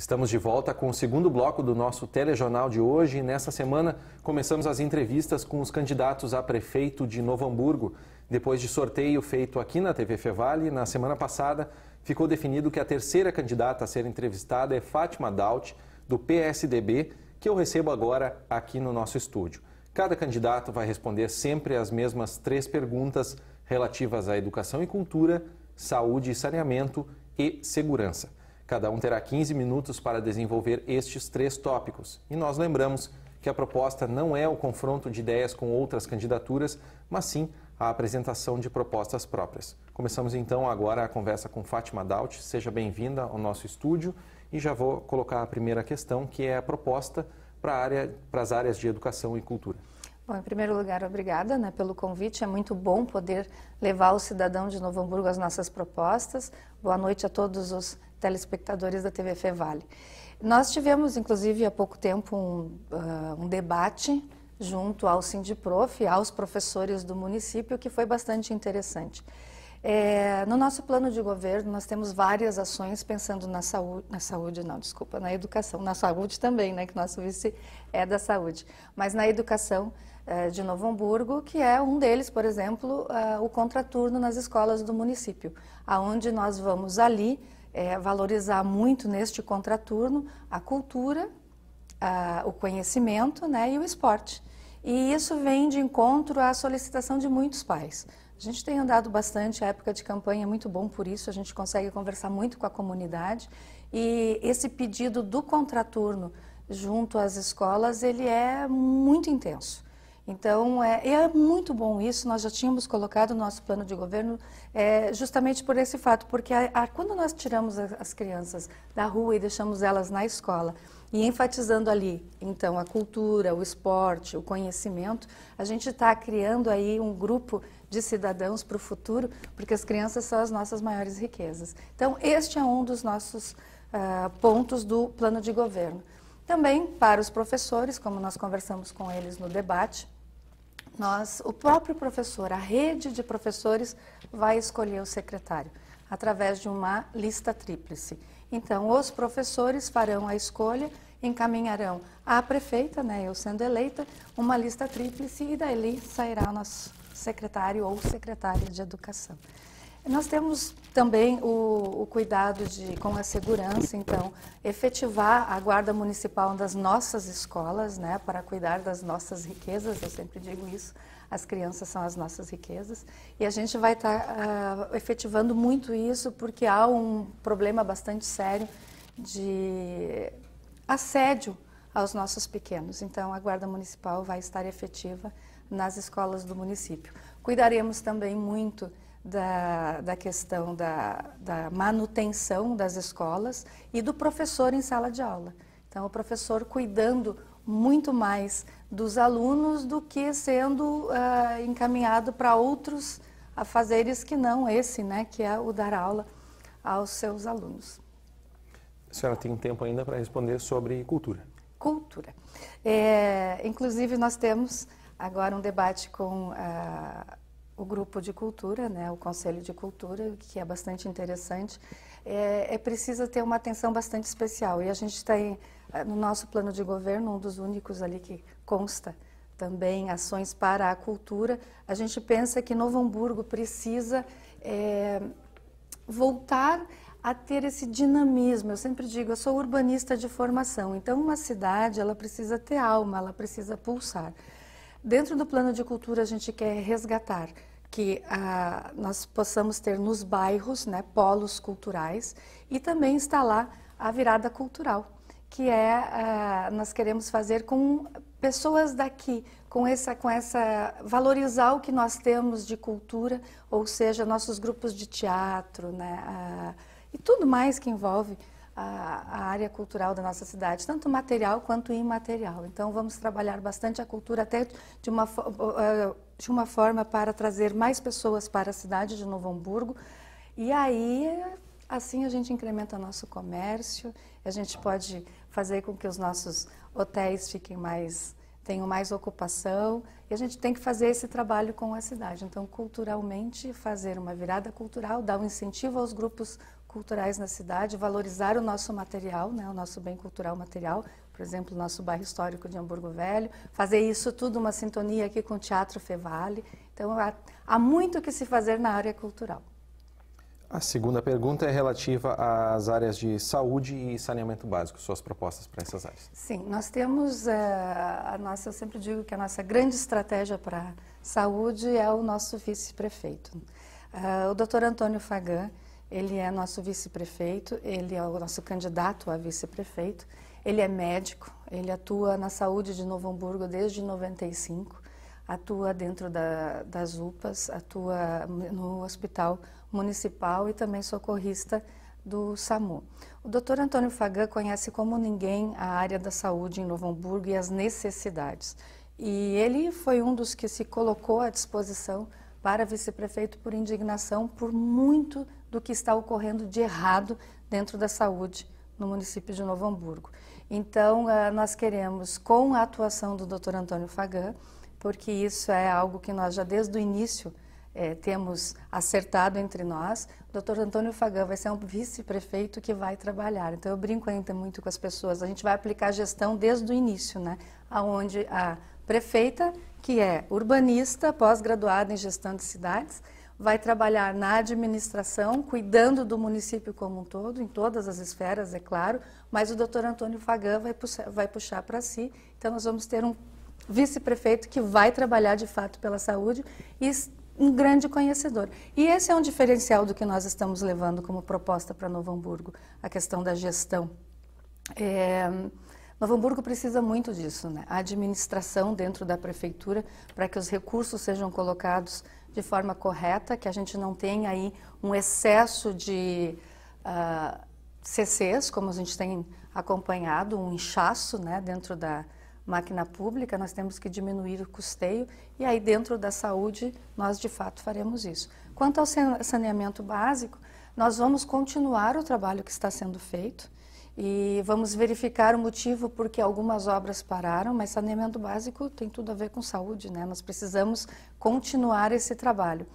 Estamos de volta com o segundo bloco do nosso telejornal de hoje. nessa semana, começamos as entrevistas com os candidatos a prefeito de Novo Hamburgo. Depois de sorteio feito aqui na TV Fevale, na semana passada, ficou definido que a terceira candidata a ser entrevistada é Fátima Daut, do PSDB, que eu recebo agora aqui no nosso estúdio. Cada candidato vai responder sempre as mesmas três perguntas relativas à educação e cultura, saúde e saneamento e segurança. Cada um terá 15 minutos para desenvolver estes três tópicos. E nós lembramos que a proposta não é o confronto de ideias com outras candidaturas, mas sim a apresentação de propostas próprias. Começamos então agora a conversa com Fátima Daut. Seja bem-vinda ao nosso estúdio e já vou colocar a primeira questão, que é a proposta para, área, para as áreas de educação e cultura. Bom, em primeiro lugar, obrigada né, pelo convite. É muito bom poder levar o cidadão de Novo Hamburgo as nossas propostas. Boa noite a todos os telespectadores da TV Fevale. Nós tivemos, inclusive, há pouco tempo um, uh, um debate junto ao Sindiprof, aos professores do município, que foi bastante interessante. É, no nosso plano de governo, nós temos várias ações pensando na saúde, na saúde não, desculpa, na educação, na saúde também, né, que nosso vice é da saúde, mas na educação é, de Novo Hamburgo, que é um deles, por exemplo, é, o contraturno nas escolas do município, aonde nós vamos ali é, valorizar muito neste contraturno a cultura, a, o conhecimento né, e o esporte. E isso vem de encontro à solicitação de muitos pais. A gente tem andado bastante, a época de campanha é muito bom por isso, a gente consegue conversar muito com a comunidade e esse pedido do contraturno junto às escolas, ele é muito intenso. Então, é, é, muito bom isso, nós já tínhamos colocado no nosso plano de governo é, justamente por esse fato, porque a, a, quando nós tiramos a, as crianças da rua e deixamos elas na escola, e enfatizando ali, então, a cultura, o esporte, o conhecimento, a gente está criando aí um grupo de cidadãos para o futuro, porque as crianças são as nossas maiores riquezas. Então, este é um dos nossos uh, pontos do plano de governo. Também para os professores, como nós conversamos com eles no debate, nós, o próprio professor, a rede de professores vai escolher o secretário através de uma lista tríplice. Então, os professores farão a escolha, encaminharão à prefeita, né, eu sendo eleita, uma lista tríplice e dali sairá o nosso secretário ou secretária de educação. Nós temos também o, o, cuidado de, com a segurança, então, efetivar a guarda municipal das nossas escolas, né, para cuidar das nossas riquezas, eu sempre digo isso, as crianças são as nossas riquezas, e a gente vai estar tá, uh, efetivando muito isso, porque há um problema bastante sério de assédio aos nossos pequenos, então a guarda municipal vai estar efetiva nas escolas do município. Cuidaremos também muito da, da questão da, da manutenção das escolas e do professor em sala de aula. Então, o professor cuidando muito mais dos alunos do que sendo uh, encaminhado para outros afazeres que não esse, né, que é o dar aula aos seus alunos. A senhora tem tempo ainda para responder sobre cultura. Cultura. É, inclusive, nós temos agora um debate com a ah, o grupo de cultura, né, o Conselho de Cultura, que é bastante interessante, é, é precisa ter uma atenção bastante especial. E a gente tem eh, no nosso plano de governo um dos únicos ali que consta também ações para a cultura. A gente pensa que Novo Hamburgo precisa é, voltar a ter esse dinamismo. Eu sempre digo, eu sou urbanista de formação, então uma cidade ela precisa ter alma, ela precisa pulsar. Dentro do plano de cultura a gente quer resgatar que ah, nós possamos ter nos bairros né, polos culturais e também instalar a virada cultural, que é ah, nós queremos fazer com pessoas daqui, com essa, com essa valorizar o que nós temos de cultura, ou seja, nossos grupos de teatro, né, ah, e tudo mais que envolve a, área cultural da nossa cidade, tanto material quanto imaterial. Então, vamos trabalhar bastante a cultura, até de uma uh, de uma forma para trazer mais pessoas para a cidade de Novo Hamburgo. E aí, assim a gente incrementa nosso comércio, a gente pode fazer com que os nossos hotéis fiquem mais tenham mais ocupação e a gente tem que fazer esse trabalho com a cidade. Então, culturalmente, fazer uma virada cultural, dar um incentivo aos grupos culturais na cidade, valorizar o nosso material, né, o nosso bem cultural material, por exemplo, o nosso bairro histórico de Hamburgo Velho, fazer isso tudo uma sintonia aqui com o Teatro Fevale. Então, há, há muito o que se fazer na área cultural. A segunda pergunta é relativa às áreas de saúde e saneamento básico, suas propostas para essas áreas. Sim, nós temos uh, a nossa, eu sempre digo que a nossa grande estratégia para saúde é o nosso vice-prefeito. Uh, o doutor Antônio Fagan, ele é nosso vice-prefeito, ele é o nosso candidato a vice-prefeito. Ele é médico, ele atua na saúde de Novo Hamburgo desde 95, atua dentro da, das UPAs, atua no hospital municipal e também socorrista do SAMU. O Dr. Antônio Fagã conhece como ninguém a área da saúde em Novo Hamburgo e as necessidades. E ele foi um dos que se colocou à disposição para vice-prefeito por indignação por muito tempo do que está ocorrendo de errado dentro da saúde no município de Novo Hamburgo. Então, ah, nós queremos, com a atuação do Dr. Antônio Fagan, porque isso é algo que nós já desde o início é, temos acertado entre nós. O Dr. Antônio Fagan vai ser um vice-prefeito que vai trabalhar. Então eu brinco ainda muito com as pessoas. A gente vai aplicar a gestão desde o início, né? Aonde a prefeita, que é urbanista, pós-graduada em gestão de cidades, vai trabalhar na administração, cuidando do município como um todo, em todas as esferas, é claro, mas o doutor Antônio Fagan vai puxar, vai puxar para si. Então, nós vamos ter um vice-prefeito que vai trabalhar de fato pela saúde e um grande conhecedor. E esse é um diferencial do que nós estamos levando como proposta para Novo Hamburgo, a questão da gestão. É... Novo Hamburgo precisa muito disso, né? A administração dentro da prefeitura para que os recursos sejam colocados de forma correta, que a gente não tenha aí um excesso de uh, ah, CCs, como a gente tem acompanhado, um inchaço né, dentro da máquina pública, nós temos que diminuir o custeio e aí dentro da saúde nós de fato faremos isso. Quanto ao saneamento básico, nós vamos continuar o trabalho que está sendo feito. E vamos verificar o motivo porque algumas obras pararam, mas saneamento básico tem tudo a ver com saúde, né? Nós precisamos continuar esse trabalho.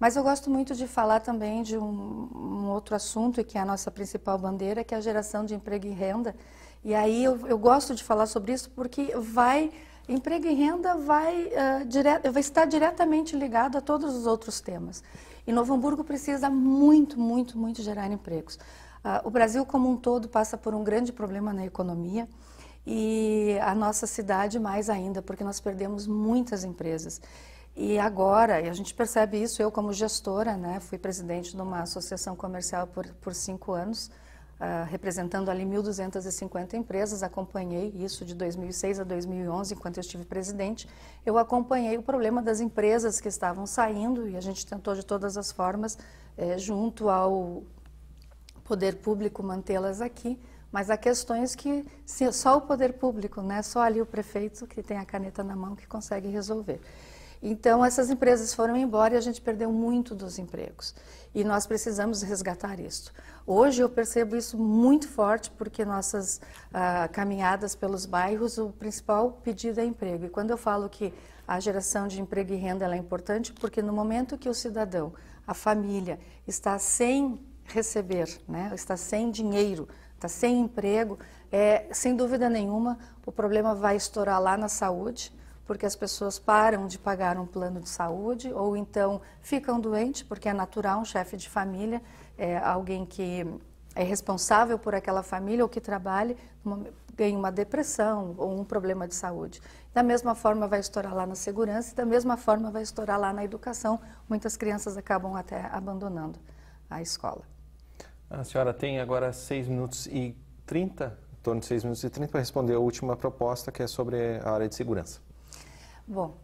Mas eu gosto muito de falar também de um, um outro assunto que é a nossa principal bandeira, que é a geração de emprego e renda. E aí eu, eu gosto de falar sobre isso porque vai emprego e renda vai, uh, dire... vai estar diretamente ligado a todos os outros temas. E Novo Hamburgo precisa muito, muito, muito gerar empregos. Ah, o Brasil como um todo passa por um grande problema na economia e a nossa cidade mais ainda, porque nós perdemos muitas empresas. E agora, e a gente percebe isso, eu como gestora, né, fui presidente de uma associação comercial por, por cinco anos, uh, representando ali 1.250 empresas, acompanhei isso de 2006 a 2011, enquanto eu estive presidente, eu acompanhei o problema das empresas que estavam saindo e a gente tentou de todas as formas, eh, junto ao poder público mantê-las aqui, mas há questões que só o poder público, né, só ali o prefeito que tem a caneta na mão que consegue resolver. Então, essas empresas foram embora e a gente perdeu muito dos empregos. E nós precisamos resgatar isso. Hoje eu percebo isso muito forte, porque nossas ah, caminhadas pelos bairros, o principal pedido é emprego. E quando eu falo que a geração de emprego e renda é importante, porque no momento que o cidadão, a família, está sem receber, né? está sem dinheiro, está sem emprego, é, sem dúvida nenhuma o problema vai estourar lá na saúde, porque as pessoas param de pagar um plano de saúde ou então ficam doentes, porque é natural um chefe de família, é, alguém que é responsável por aquela família ou que trabalhe, ganha uma depressão ou um problema de saúde. Da mesma forma vai estourar lá na segurança e da mesma forma vai estourar lá na educação. Muitas crianças acabam até abandonando a escola. A senhora tem agora 6 minutos e 30, em torno de 6 minutos e 30, para responder a última proposta, que é sobre a área de segurança. Bom,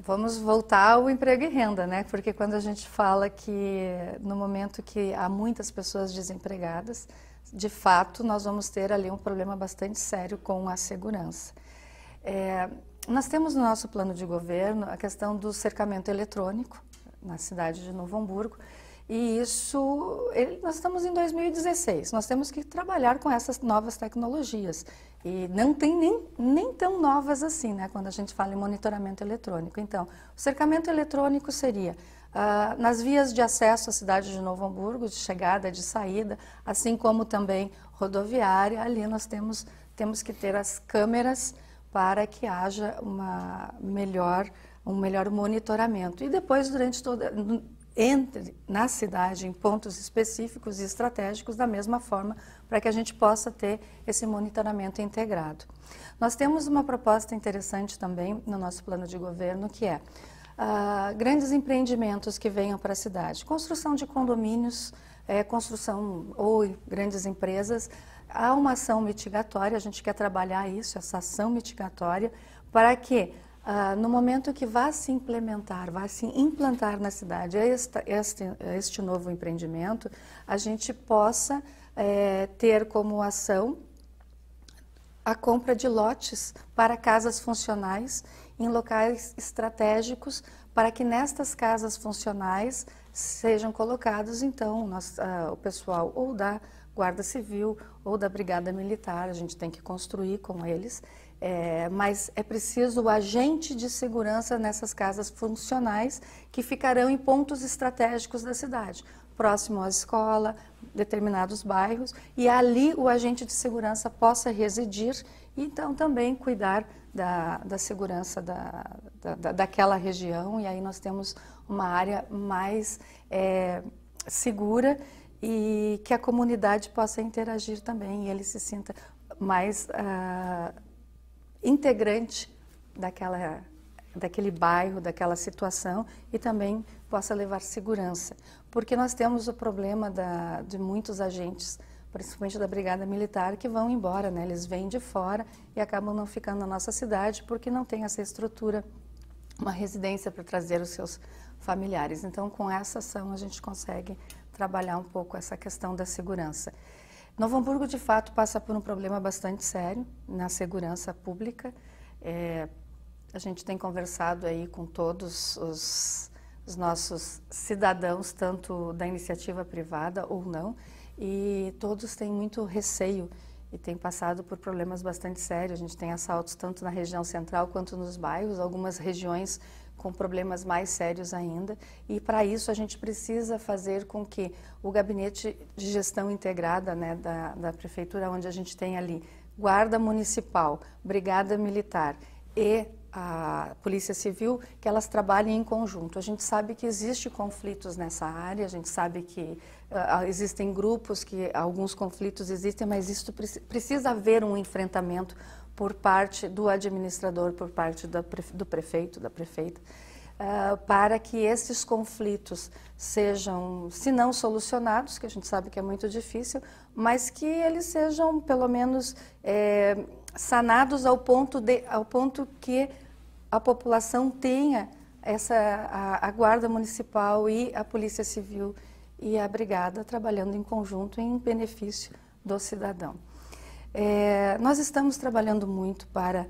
vamos voltar ao emprego e renda, né? Porque quando a gente fala que no momento que há muitas pessoas desempregadas, de fato nós vamos ter ali um problema bastante sério com a segurança. É, nós temos no nosso plano de governo a questão do cercamento eletrônico na cidade de Novo Hamburgo, e isso, ele, nós estamos em 2016, nós temos que trabalhar com essas novas tecnologias. E não tem nem, nem tão novas assim, né, quando a gente fala em monitoramento eletrônico. Então, o cercamento eletrônico seria ah, nas vias de acesso à cidade de Novo Hamburgo, de chegada, de saída, assim como também rodoviária, ali nós temos, temos que ter as câmeras para que haja uma melhor, um melhor monitoramento. E depois, durante toda entre na cidade em pontos específicos e estratégicos da mesma forma para que a gente possa ter esse monitoramento integrado. Nós temos uma proposta interessante também no nosso plano de governo que é uh, grandes empreendimentos que venham para a cidade, construção de condomínios, é, construção ou grandes empresas, há uma ação mitigatória, a gente quer trabalhar isso, essa ação mitigatória, para que ah, no momento que vá se implementar, vá se implantar na cidade esta, este, este novo empreendimento, a gente possa é, ter como ação a compra de lotes para casas funcionais em locais estratégicos para que nestas casas funcionais sejam colocados, então, nós, ah, o pessoal ou da Guarda Civil ou da Brigada Militar, a gente tem que construir com eles é, mas é preciso o agente de segurança nessas casas funcionais que ficarão em pontos estratégicos da cidade, próximo à escola, determinados bairros, e ali o agente de segurança possa residir e então também cuidar da, da segurança da, da, daquela região. E aí nós temos uma área mais é, segura e que a comunidade possa interagir também e ele se sinta mais. Uh, integrante daquela, daquele bairro, daquela situação e também possa levar segurança. Porque nós temos o problema da, de muitos agentes, principalmente da Brigada Militar, que vão embora, né? eles vêm de fora e acabam não ficando na nossa cidade porque não tem essa estrutura, uma residência para trazer os seus familiares. Então, com essa ação, a gente consegue trabalhar um pouco essa questão da segurança. Novo Hamburgo, de fato, passa por um problema bastante sério na segurança pública. É, a gente tem conversado aí com todos os, os, nossos cidadãos, tanto da iniciativa privada ou não, e todos têm muito receio e têm passado por problemas bastante sérios. A gente tem assaltos tanto na região central quanto nos bairros, algumas regiões com problemas mais sérios ainda. E para isso a gente precisa fazer com que o gabinete de gestão integrada né, da, da prefeitura, onde a gente tem ali guarda municipal, brigada militar e a Polícia Civil que elas trabalhem em conjunto. A gente sabe que existe conflitos nessa área, a gente sabe que uh, existem grupos que alguns conflitos existem, mas isso precisa haver um enfrentamento por parte do administrador, por parte da, do prefeito, da prefeita, uh, para que esses conflitos sejam, se não solucionados, que a gente sabe que é muito difícil, mas que eles sejam, pelo menos, é, sanados ao ponto, de, ao ponto que a população tenha essa, a, a Guarda Municipal e a Polícia Civil e a Brigada trabalhando em conjunto em benefício do cidadão. É, nós estamos trabalhando muito para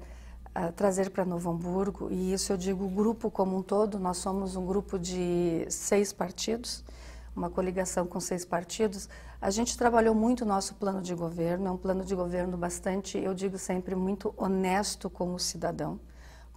a, ah, trazer para Novo Hamburgo, e isso eu digo o grupo como um todo, nós somos um grupo de seis partidos, uma coligação com seis partidos. A gente trabalhou muito o nosso plano de governo, é um plano de governo bastante, eu digo sempre, muito honesto com o cidadão,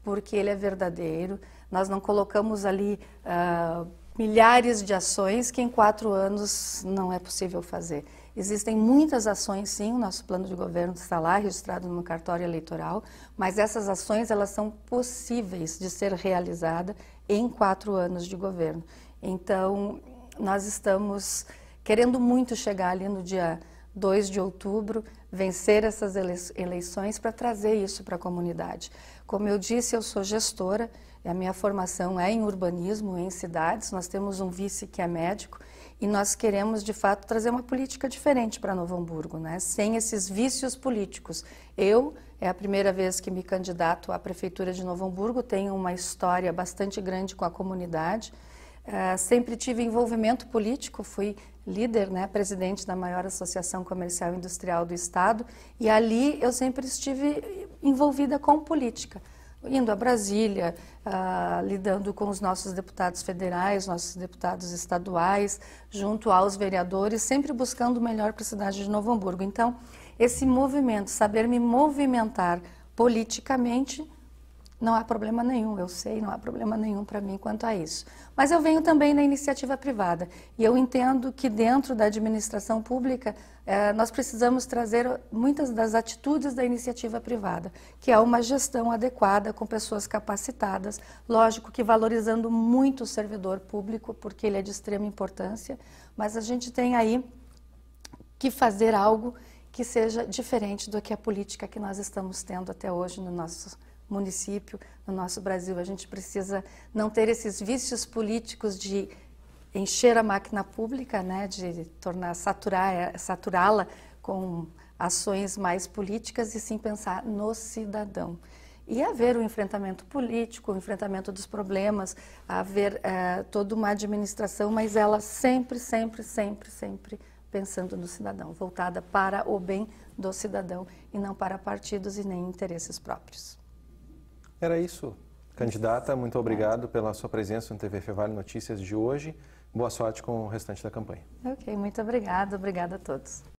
porque ele é verdadeiro. Nós não colocamos ali uh, milhares de ações que em quatro anos não é possível fazer. Existem muitas ações, sim, o nosso plano de governo está lá registrado no cartório eleitoral, mas essas ações elas são possíveis de ser realizadas em quatro anos de governo. Então, nós estamos querendo muito chegar ali no dia 2 de outubro, vencer essas eleições para trazer isso para a comunidade. Como eu disse, eu sou gestora, a minha formação é em urbanismo, em cidades, nós temos um vice que é médico, e nós queremos, de fato, trazer uma política diferente para Novo Hamburgo, né? sem esses vícios políticos. Eu, é a primeira vez que me candidato à Prefeitura de Novo Hamburgo, tenho uma história bastante grande com a comunidade. Uh, sempre tive envolvimento político, fui líder, né, presidente da maior associação comercial e industrial do Estado, e ali eu sempre estive envolvida com política indo a Brasília, ah, lidando com os nossos deputados federais, nossos deputados estaduais, junto aos vereadores, sempre buscando o melhor para a cidade de Novo Hamburgo. Então, esse movimento, saber me movimentar politicamente, não há problema nenhum, eu sei, não há problema nenhum para mim quanto a isso. Mas eu venho também da iniciativa privada e eu entendo que dentro da administração pública eh, nós precisamos trazer muitas das atitudes da iniciativa privada, que é uma gestão adequada com pessoas capacitadas, lógico que valorizando muito o servidor público, porque ele é de extrema importância, mas a gente tem aí que fazer algo que seja diferente do que a política que nós estamos tendo até hoje no nosso município, no nosso Brasil. A gente precisa não ter esses vícios políticos de encher a máquina pública, né, de tornar saturar, eh, saturá-la com ações mais políticas e sim pensar no cidadão. E haver o um enfrentamento político, o um enfrentamento dos problemas, haver é, toda uma administração, mas ela sempre, sempre, sempre, sempre pensando no cidadão, voltada para o bem do cidadão e não para partidos e nem interesses próprios. Era isso. Candidata, muito obrigado pela sua presença no TV Fevale Notícias de hoje. Boa sorte com o restante da campanha. Ok, muito obrigada. Obrigada a todos.